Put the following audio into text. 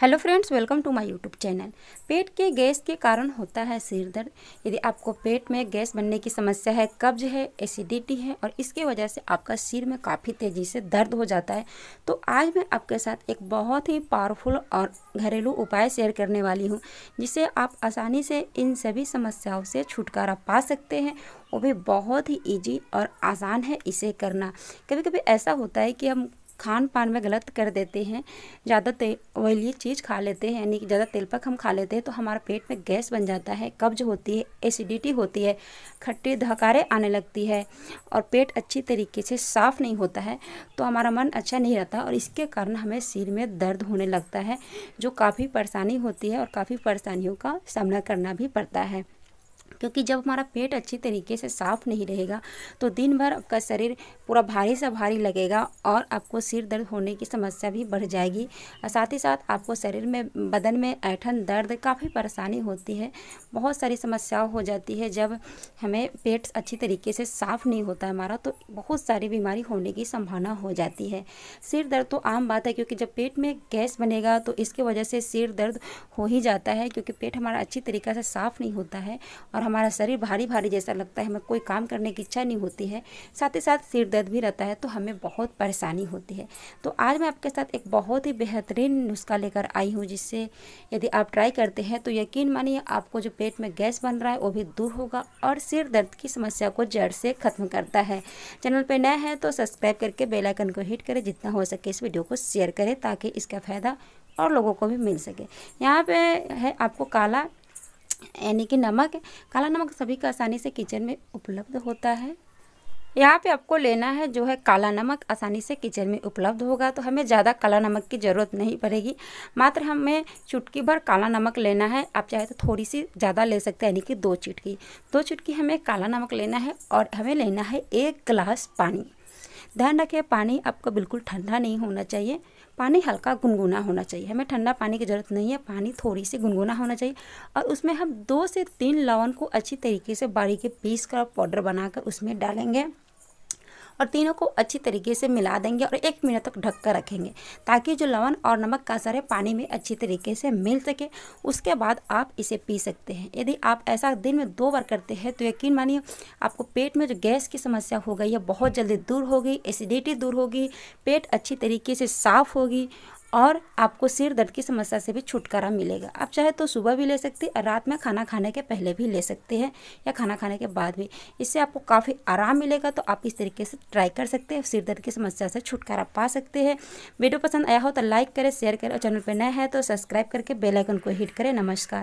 hello friends welcome to my YouTube channel पेट के gas के कारण होता है सिर दर्द यदि आपको पेट में गैस बनने की समस्या है कब्ज है एसिडिटी है और इसके वजह से आपका सिर में काफ़ी तेज़ी से दर्द हो जाता है तो आज मैं आपके साथ एक बहुत ही पावरफुल और घरेलू उपाय शेयर करने वाली हूँ जिसे आप आसानी से इन सभी समस्याओं से छुटकारा पा सकते हैं वो भी बहुत ही ईजी और आसान है इसे करना कभी कभी ऐसा होता है कि हम खान पान में गलत कर देते हैं ज़्यादा तेल ऑयली चीज़ खा लेते हैं यानी कि ज़्यादा तेलपक हम खा लेते हैं तो हमारा पेट में गैस बन जाता है कब्ज होती है एसिडिटी होती है खट्टी धकारें आने लगती है और पेट अच्छी तरीके से साफ़ नहीं होता है तो हमारा मन अच्छा नहीं रहता और इसके कारण हमें सिर में दर्द होने लगता है जो काफ़ी परेशानी होती है और काफ़ी परेशानियों का सामना करना भी पड़ता है क्योंकि जब हमारा पेट अच्छी तरीके से साफ नहीं रहेगा तो दिन भर आपका शरीर पूरा भारी सा भारी लगेगा और आपको सिर दर्द होने की समस्या भी बढ़ जाएगी और साथ ही साथ आपको शरीर में बदन में ऐठन दर्द काफ़ी परेशानी होती है बहुत सारी समस्याओं हो जाती है जब हमें पेट अच्छी तरीके से साफ़ नहीं होता हमारा तो बहुत सारी बीमारी होने की संभावना हो जाती है सिर दर्द तो आम बात है क्योंकि जब पेट में गैस बनेगा तो इसके वजह से सिर दर्द हो ही जाता है क्योंकि पेट हमारा अच्छी तरीके से साफ़ नहीं होता है और हम हमारा शरीर भारी भारी जैसा लगता है हमें कोई काम करने की इच्छा नहीं होती है साथ ही साथ सिर दर्द भी रहता है तो हमें बहुत परेशानी होती है तो आज मैं आपके साथ एक बहुत ही बेहतरीन नुस्खा लेकर आई हूँ जिससे यदि आप ट्राई करते हैं तो यकीन मानिए आपको जो पेट में गैस बन रहा है वो भी दूर होगा और सिर दर्द की समस्या को जड़ से ख़त्म करता है चैनल पर नए हैं तो सब्सक्राइब करके बेलाइकन को हिट करें जितना हो सके इस वीडियो को शेयर करें ताकि इसका फ़ायदा और लोगों को भी मिल सके यहाँ पे है आपको काला यानी कि नमक काला नमक सभी का आसानी से किचन में उपलब्ध होता है यहाँ पे आपको लेना है जो है काला नमक आसानी से किचन में उपलब्ध होगा तो हमें ज़्यादा काला नमक की ज़रूरत नहीं पड़ेगी मात्र हमें चुटकी भर काला नमक लेना है आप चाहे तो थोड़ी सी ज़्यादा ले सकते हैं यानी कि दो चुटकी दो चुटकी हमें काला नमक लेना है और हमें लेना है एक गिलास पानी ध्यान रखें पानी आपका बिल्कुल ठंडा नहीं होना चाहिए पानी हल्का गुनगुना होना चाहिए हमें ठंडा पानी की ज़रूरत नहीं है पानी थोड़ी सी गुनगुना होना चाहिए और उसमें हम दो से तीन लवन को अच्छी तरीके से बारीकी पीस कर पाउडर बनाकर उसमें डालेंगे और तीनों को अच्छी तरीके से मिला देंगे और एक मिनट तक ढक कर रखेंगे ताकि जो लवन और नमक का असर है पानी में अच्छी तरीके से मिल सके उसके बाद आप इसे पी सकते हैं यदि आप ऐसा दिन में दो बार करते हैं तो यकीन मानिए आपको पेट में जो गैस की समस्या हो गई है बहुत जल्दी दूर होगी एसिडिटी दूर होगी पेट अच्छी तरीके से साफ़ होगी और आपको सिर दर्द की समस्या से भी छुटकारा मिलेगा आप चाहे तो सुबह भी ले सकते हैं रात में खाना खाने के पहले भी ले सकते हैं या खाना खाने के बाद भी इससे आपको काफ़ी आराम मिलेगा तो आप इस तरीके से ट्राई कर सकते हैं सिर दर्द की समस्या से छुटकारा पा सकते हैं वीडियो पसंद आया हो तो लाइक करें शेयर करें और चैनल पर नया है तो सब्सक्राइब करके बेलाइकन को हिट करें नमस्कार